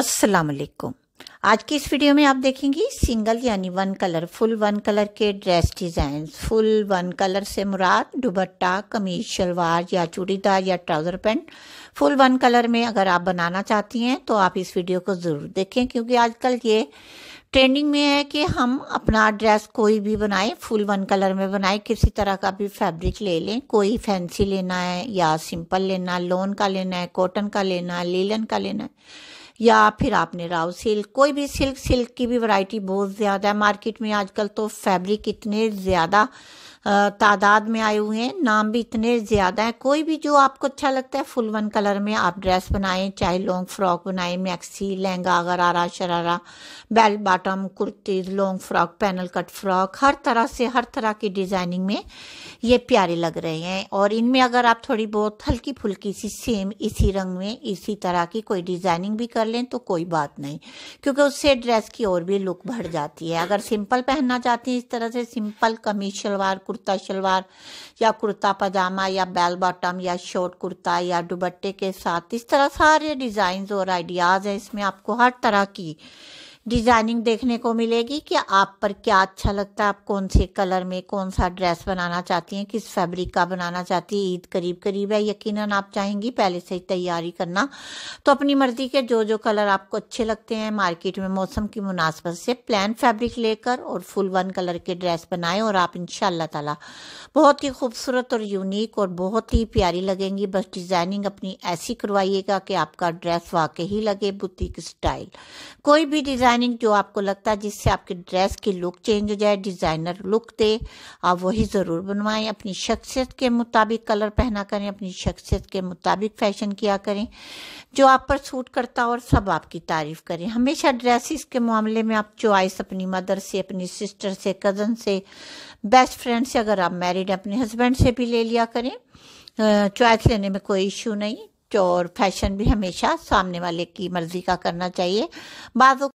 अस्सलाम वालेकुम आज की इस वीडियो में आप देखेंगे सिंगल यानी one colour full one colour के dress design full one colour से मुराद दुपट्टा कमीज शलवार या चूड़ीदार या trouser pant full one colour में अगर आप बनाना चाहती हैं तो आप इस वीडियो को ज़रूर देखें क्योंकि आजकल ये ट्रेंडिंग में है कि हम अपना ड्रेस कोई भी बनाए फुल वन कलर में बनाए किसी तरह का भी फैब्रिक ले लें कोई फैंसी लेना है या सिंपल लेना लोन का लेना है कॉटन का लेना है लीलन का लेना है या फिर आपने राव सिल्क कोई भी सिल्क सिल्क की भी वैरायटी बहुत ज़्यादा है मार्केट में आजकल तो फैब्रिक इतने ज़्यादा तादाद में आए हुए हैं नाम भी इतने ज़्यादा हैं कोई भी जो आपको अच्छा लगता है फुल वन कलर में आप ड्रेस बनाएं चाहे लॉन्ग फ्रॉक बनाएं maxi lehenga gharara sharara bell bottom kurtis long frock panel cut frock हर तरह से हर तरह की डिज़ाइनिंग में ये प्यारे लग रहे हैं और इनमें अगर आप थोड़ी बहुत हल्की फुल्की सी सेम इसी रंग में इसी तरह की कोई डिज़ाइनिंग भी कर लें तो कोई बात नहीं क्योंकि उससे ड्रेस की और भी लुक बढ़ जाती है अगर सिंपल पहनना चाहती हैं इस तरह से सिंपल कमीज शलवार कुर्ता शलवार या कुर्ता पजामा या बेल बॉटम या शॉर्ट कुर्ता या दुबट्टे के साथ इस तरह सारे डिजाइन और आइडियाज़ हैं इसमें आपको हर तरह की डिजाइनिंग देखने को मिलेगी कि आप पर क्या अच्छा लगता है आप कौन से कलर में कौन सा ड्रेस बनाना चाहती हैं किस फैब्रिक का बनाना चाहती हैं ईद करीब करीब है यकीनन आप चाहेंगी पहले से ही तैयारी करना तो अपनी मर्जी के जो जो कलर आपको अच्छे लगते हैं मार्केट में मौसम की मुनासबत से प्लान फैब्रिक लेकर और फुल वन कलर के ड्रेस बनाएं और आप इन ताला बहुत ही खूबसूरत और यूनिक और बहुत ही प्यारी लगेंगी बस डिज़ाइनिंग अपनी ऐसी करवाइएगा कि आपका ड्रेस वाकई ही लगे बुटीक स्टाइल कोई भी डिज़ाइन डिज़ाइनिंग जो आपको लगता है जिससे आपके ड्रेस की लुक चेंज हो जाए डिज़ाइनर लुक दे आप वही ज़रूर बनवाएं अपनी शख्सियत के मुताबिक कलर पहना करें अपनी शख्सियत के मुताबिक फैशन किया करें जो आप पर सूट करता और सब आपकी तारीफ़ करें हमेशा ड्रेसिस के मामले में आप चॉइस अपनी मदर से अपनी सिस्टर से कज़न से बेस्ट फ्रेंड से अगर आप मैरिड अपने हस्बैंड से भी ले लिया करें चॉइस लेने में कोई इशू नहीं तो और फैशन भी हमेशा सामने वाले की मर्जी का करना चाहिए बाद